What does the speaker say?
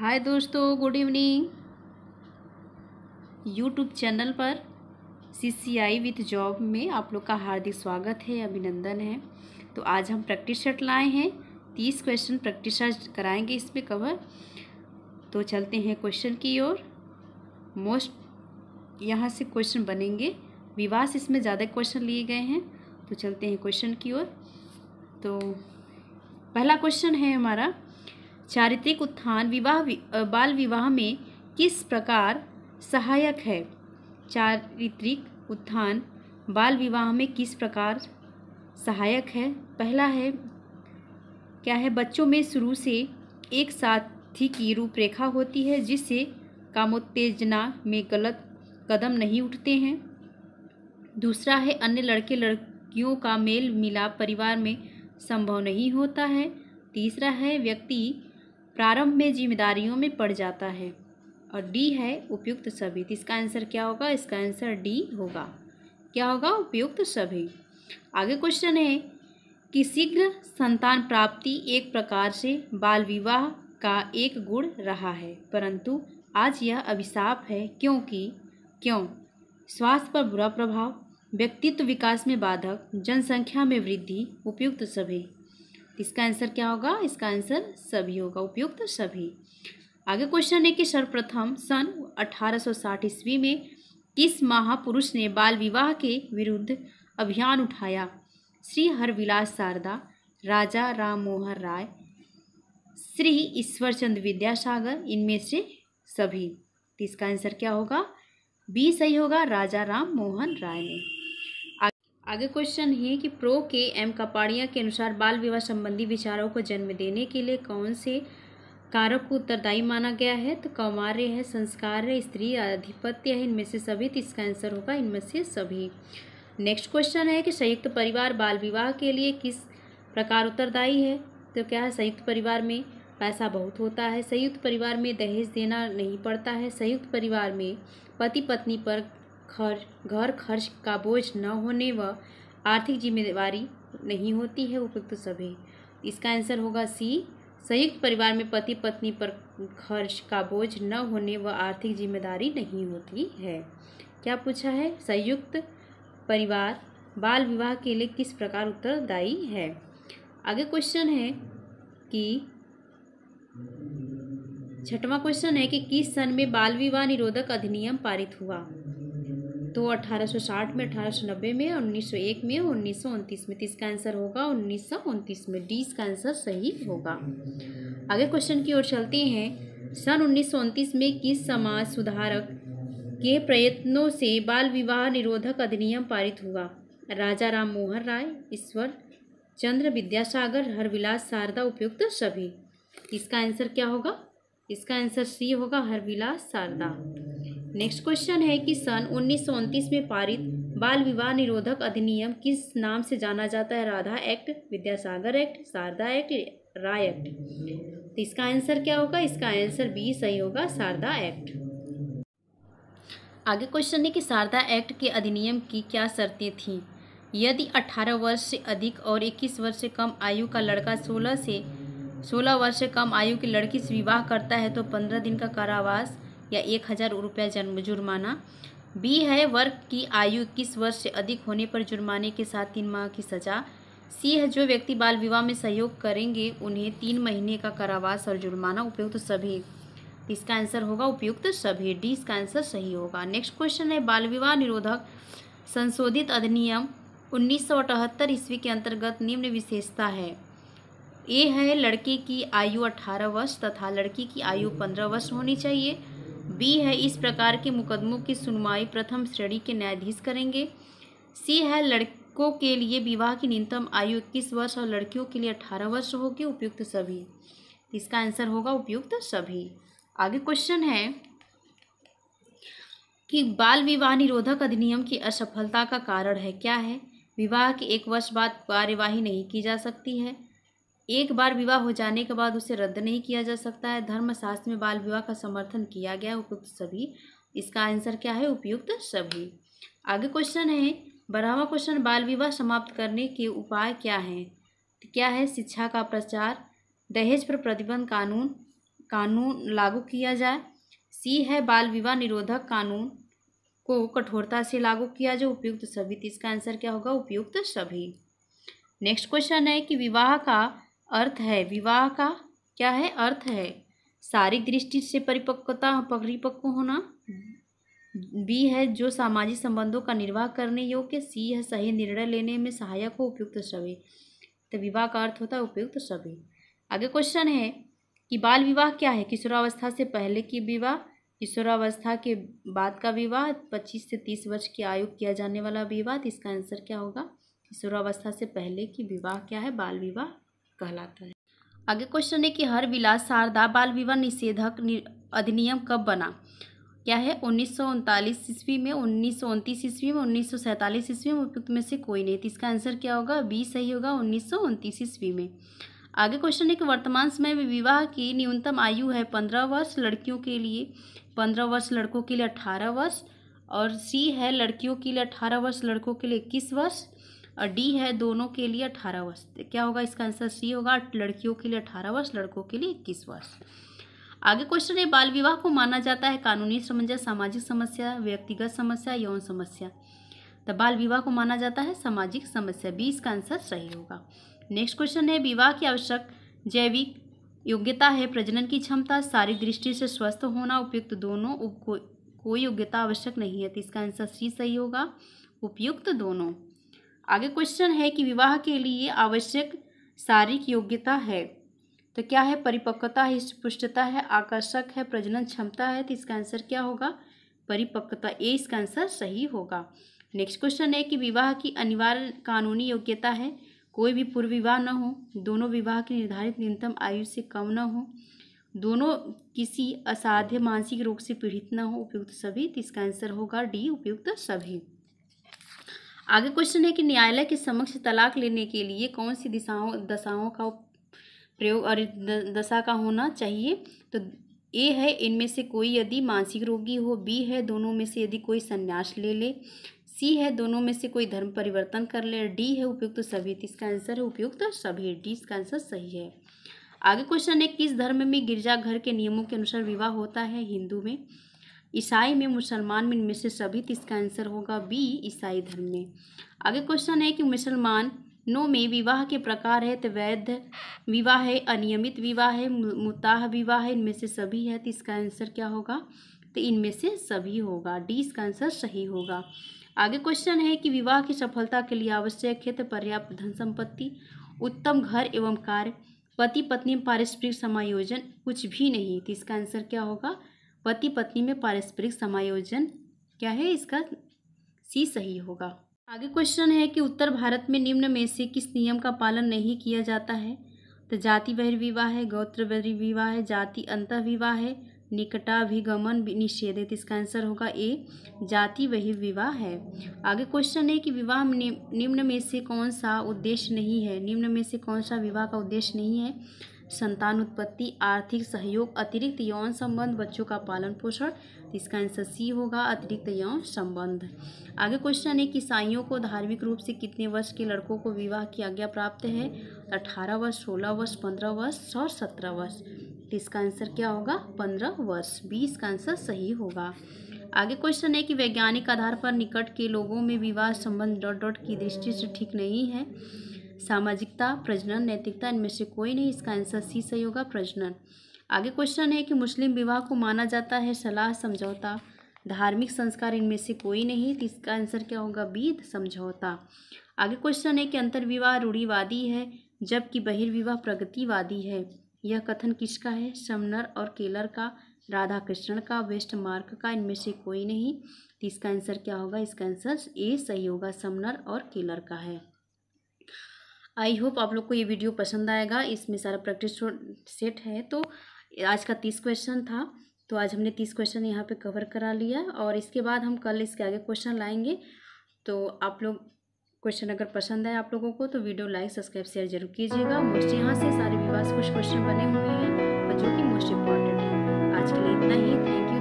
हाय दोस्तों good evening YouTube channel पर सी सी आई with job में आप लोग का हार्दिक स्वागत है अभिनंदन है तो आज हम प्रैक्टिस सेट लाए हैं तीस क्वेश्चन प्रैक्टिस कराएंगे इसमें कवर तो चलते हैं क्वेश्चन की ओर मोस्ट यहाँ से क्वेश्चन बनेंगे विवास इसमें ज़्यादा क्वेश्चन लिए गए हैं तो चलते हैं क्वेश्चन की ओर तो पहला क्वेश्चन है हमारा चारित्रिक उत्थान विवाह बाल विवाह में किस प्रकार सहायक है चारित्रिक उत्थान बाल विवाह में किस प्रकार सहायक है पहला है क्या है बच्चों में शुरू से एक साथी की रूपरेखा होती है जिससे कामोत्तेजना में गलत कदम नहीं उठते हैं दूसरा है अन्य लड़के लड़कियों का मेल मिलाप परिवार में संभव नहीं होता है तीसरा है व्यक्ति प्रारंभ में जिम्मेदारियों में पड़ जाता है और डी है उपयुक्त सभी तो इसका आंसर क्या होगा इसका आंसर डी होगा क्या होगा उपयुक्त सभी आगे क्वेश्चन है कि शीघ्र संतान प्राप्ति एक प्रकार से बाल विवाह का एक गुण रहा है परंतु आज यह अभिशाप है क्योंकि क्यों स्वास्थ्य पर बुरा प्रभाव व्यक्तित्व विकास में बाधक जनसंख्या में वृद्धि उपयुक्त सभी इसका आंसर क्या होगा इसका आंसर सभी होगा उपयुक्त सभी आगे क्वेश्चन है कि सर्वप्रथम सन 1860 ईस्वी में किस महापुरुष ने बाल विवाह के विरुद्ध अभियान उठाया श्री हरविलास शारदा राजा राम मोहन राय श्री ईश्वरचंद विद्यासागर इनमें से सभी तो इसका आंसर क्या होगा बी सही होगा राजा राम मोहन राय ने आगे क्वेश्चन है कि प्रो के एम कपाड़िया के अनुसार बाल विवाह संबंधी विचारों को जन्म देने के लिए कौन से कारक को उत्तरदायी माना गया है तो कौमार्य है संस्कार है स्त्री आधिपत्य है इनमें से सभी तो इसका आंसर होगा इनमें से सभी नेक्स्ट क्वेश्चन है कि संयुक्त परिवार बाल विवाह के लिए किस प्रकार उत्तरदायी है तो क्या है संयुक्त परिवार में पैसा बहुत होता है संयुक्त परिवार में दहेज देना नहीं पड़ता है संयुक्त परिवार में पति पत्नी पर खर्च घर खर्च का बोझ न होने व आर्थिक जिम्मेदारी नहीं होती है उपयुक्त तो सभी इसका आंसर होगा सी संयुक्त परिवार में पति पत्नी पर खर्च का बोझ न होने व आर्थिक जिम्मेदारी नहीं होती है क्या पूछा है संयुक्त परिवार बाल विवाह के लिए किस प्रकार उत्तरदायी है आगे क्वेश्चन है कि छठवां क्वेश्चन है कि किस सन में बाल विवाह निरोधक अधिनियम पारित हुआ तो 1860 में 1890 में 1901 में और उन्नीस में तो इसका आंसर होगा उन्नीस में डी इसका आंसर सही होगा आगे क्वेश्चन की ओर चलते हैं सन उन्नीस में किस समाज सुधारक के प्रयत्नों से बाल विवाह निरोधक अधिनियम पारित हुआ राजा राम मोहन राय ईश्वर चंद्र विद्यासागर हरविलास शारदा उपयुक्त सभी इसका आंसर क्या होगा इसका आंसर सी होगा हरविलास शारदा नेक्स्ट क्वेश्चन है कि सन उन्नीस में पारित बाल विवाह निरोधक अधिनियम किस नाम से जाना जाता है Radha act Vidyasagar act Sharda act Rai act तो इसका आंसर क्या होगा इसका आंसर बी सही होगा शारदा एक्ट आगे क्वेश्चन है कि शारदा एक्ट के अधिनियम की क्या शर्तें थीं यदि 18 वर्ष से अधिक और 21 वर्ष से कम आयु का लड़का 16 से 16 वर्ष से कम आयु की लड़की से विवाह करता है तो 15 दिन का कारावास या एक हज़ार रुपया जन्म जुर्माना बी है वर्ग की आयु इक्कीस वर्ष से अधिक होने पर जुर्माने के साथ तीन माह की सज़ा सी है जो व्यक्ति बाल विवाह में सहयोग करेंगे उन्हें तीन महीने का कारावास और जुर्माना उपयुक्त तो सभी इसका आंसर होगा उपयुक्त तो सभी डी इसका आंसर सही होगा नेक्स्ट क्वेश्चन है बाल विवाह निरोधक संशोधित अधिनियम उन्नीस सौ अठहत्तर ईस्वी के अंतर्गत निम्न विशेषता है ए है लड़के की आयु अठारह वर्ष तथा लड़की की आयु पंद्रह वर्ष होनी चाहिए बी है इस प्रकार के मुकदमों की सुनवाई प्रथम श्रेणी के न्यायाधीश करेंगे सी है लड़कों के लिए विवाह की न्यूनतम आयु इक्कीस वर्ष और लड़कियों के लिए अठारह वर्ष होगी उपयुक्त सभी इसका आंसर होगा उपयुक्त सभी आगे क्वेश्चन है कि बाल विवाह निरोधक अधिनियम की असफलता का कारण है क्या है विवाह के एक वर्ष बाद कार्यवाही नहीं की जा सकती है एक बार विवाह हो जाने के बाद उसे रद्द नहीं किया जा सकता है धर्मशास्त्र में बाल विवाह का समर्थन किया गया उपयुक्त सभी इसका आंसर क्या है उपयुक्त सभी आगे क्वेश्चन है बारहवा क्वेश्चन बाल विवाह समाप्त करने के उपाय क्या हैं क्या है शिक्षा का प्रचार दहेज पर प्रतिबंध कानून कानून लागू किया जाए सी है बाल विवाह निरोधक कानून को कठोरता से लागू किया जाए उपयुक्त सभी तो इसका आंसर क्या होगा उपयुक्त सभी नेक्स्ट क्वेश्चन है कि विवाह का अर्थ है विवाह का क्या है अर्थ है शारीरिक दृष्टि से परिपक्वता परिपक्व होना बी है जो सामाजिक संबंधों का निर्वाह करने योग्य सी है सही निर्णय लेने में सहायक हो उपयुक्त सभी तो विवाह का अर्थ होता है उपयुक्त सभी आगे क्वेश्चन है कि बाल विवाह क्या है किशोरावस्था से पहले की विवाह किशोरावस्था के बाद का विवाह पच्चीस से तीस वर्ष की आयु किया जाने वाला विवाह इसका आंसर क्या होगा किशोरावस्था से पहले की विवाह क्या है बाल विवाह कहलाता है आगे क्वेश्चन है कि हर विलास शारदा बाल विवाह निषेधक अधिनियम कब बना क्या है उन्नीस सौ ईस्वी में उन्नीस सौ ईस्वी में उन्नीस सौ ईस्वी में उपयुक्त में से कोई नहीं तो इसका आंसर क्या होगा बी सही होगा उन्नीस सौ ईस्वी में आगे क्वेश्चन है कि वर्तमान समय में विवाह की न्यूनतम आयु है पंद्रह वर्ष लड़कियों के लिए पंद्रह वर्ष लड़कों के लिए अठारह वर्ष और सी है लड़कियों के लिए अठारह वर्ष लड़कों के लिए इक्कीस वर्ष और डी है दोनों के लिए अठारह वर्ष क्या होगा इसका आंसर सी होगा लड़कियों के लिए अठारह वर्ष लड़कों के लिए इक्कीस वर्ष आगे क्वेश्चन है बाल विवाह को माना जाता है कानूनी समस्या सामाजिक समस्या व्यक्तिगत समस्या यौन समस्या तो बाल विवाह को माना जाता है सामाजिक समस्या बी इसका आंसर सही होगा नेक्स्ट क्वेश्चन है विवाह की आवश्यक जैविक योग्यता है प्रजनन की क्षमता शारीरिक दृष्टि से स्वस्थ होना उपयुक्त दोनों को, कोई योग्यता आवश्यक नहीं है तो इसका आंसर सी सही होगा उपयुक्त दोनों आगे क्वेश्चन है कि विवाह के लिए आवश्यक शारीरिक योग्यता है तो क्या है परिपक्वता है पुष्टता है आकर्षक है प्रजनन क्षमता है तो इसका आंसर क्या होगा परिपक्वता ए इसका आंसर सही होगा नेक्स्ट क्वेश्चन है कि विवाह की अनिवार्य कानूनी योग्यता है कोई भी पूर्व विवाह न हो दोनों विवाह की निर्धारित न्यूनतम आयु से कम न हो दोनों किसी असाध्य मानसिक रोग से पीड़ित न हो उपयुक्त सभी तो इसका आंसर होगा डी उपयुक्त सभी आगे क्वेश्चन है कि न्यायालय के समक्ष तलाक लेने के लिए कौन सी दिशाओं दशाओं का प्रयोग और दशा का होना चाहिए तो ए है इनमें से कोई यदि मानसिक रोगी हो बी है दोनों में से यदि कोई संन्यास ले ले सी है दोनों में से कोई धर्म परिवर्तन कर ले डी है उपयुक्त तो सभी इसका आंसर है उपयुक्त तो सभी डी इसका आंसर सही है आगे क्वेश्चन है किस धर्म में गिरजाघर के नियमों के अनुसार विवाह होता है हिंदू में ईसाई में मुसलमान में इनमें से सभी तो इसका आंसर होगा बी ईसाई धर्म में आगे क्वेश्चन है कि मुसलमान नो में विवाह के प्रकार है तो वैध विवाह है अनियमित विवाह है मुताह विवाह है इनमें से सभी है तो इसका आंसर क्या होगा तो इनमें से सभी होगा डी इसका आंसर सही होगा आगे क्वेश्चन है कि विवाह की सफलता के लिए आवश्यक है तो पर्याप्त धन संपत्ति उत्तम घर एवं कार्य पति पत्नी पारस्परिक समायोजन कुछ भी नहीं तो इसका आंसर क्या होगा पति पत्नी में पारस्परिक समायोजन क्या है इसका सी सही होगा आगे क्वेश्चन है कि उत्तर भारत में निम्न में से किस नियम का पालन नहीं किया जाता है तो जाति बहिर्विवाह है गौत्र बहिर्विवाह है जाति अंत विवाह है निकटाभिगमन निषेध है तो इसका आंसर होगा ए जाति बहिर्विवाह है आगे क्वेश्चन है कि विवाह निम्न में से कौन सा उद्देश्य नहीं है निम्न में से कौन सा विवाह का उद्देश्य नहीं है संतान उत्पत्ति आर्थिक सहयोग अतिरिक्त यौन संबंध बच्चों का पालन पोषण इसका आंसर सी होगा अतिरिक्त यौन संबंध आगे क्वेश्चन है कि ईसाइयों को धार्मिक रूप से कितने वर्ष के लड़कों को विवाह की आज्ञा प्राप्त है अठारह वर्ष सोलह वर्ष पंद्रह वर्ष और सत्रह वर्ष इसका आंसर क्या होगा पंद्रह वर्ष बीस का आंसर सही होगा आगे क्वेश्चन है कि वैज्ञानिक आधार पर निकट के लोगों में विवाह संबंध डॉट डॉट की दृष्टि से ठीक नहीं है सामाजिकता प्रजनन नैतिकता इनमें से कोई नहीं इसका आंसर सी सही होगा प्रजनन आगे क्वेश्चन है कि मुस्लिम विवाह को माना जाता है सलाह समझौता धार्मिक संस्कार इनमें से कोई नहीं तो इसका आंसर क्या होगा बीत समझौता आगे क्वेश्चन है कि अंतर्विवाह रूढ़ीवादी है जबकि बहिर्विवाह प्रगतिवादी है यह कथन किसका है समनर और केलर का राधा कृष्ण का वेस्ट मार्क का इनमें से कोई नहीं तो इसका आंसर क्या होगा इसका आंसर ए सही होगा समनर और केलर का है आई होप आप लोग को ये वीडियो पसंद आएगा इसमें सारा प्रैक्टिस सेट है तो आज का तीस क्वेश्चन था तो आज हमने तीस क्वेश्चन यहाँ पे कवर करा लिया और इसके बाद हम कल इसके आगे क्वेश्चन लाएंगे तो आप लोग क्वेश्चन अगर पसंद आए आप लोगों को तो वीडियो लाइक सब्सक्राइब शेयर जरूर कीजिएगा मोस्ट यहाँ से सारे विवास कुछ क्वेश्चन बने हुए हैं और जो कि मोस्ट इम्पॉर्टेंट है आज के लिए इतना ही थैंक यू